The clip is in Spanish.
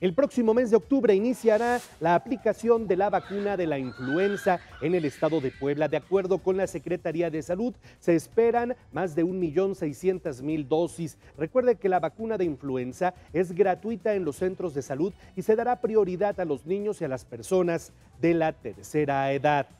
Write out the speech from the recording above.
El próximo mes de octubre iniciará la aplicación de la vacuna de la influenza en el estado de Puebla. De acuerdo con la Secretaría de Salud, se esperan más de 1.600.000 dosis. Recuerde que la vacuna de influenza es gratuita en los centros de salud y se dará prioridad a los niños y a las personas de la tercera edad.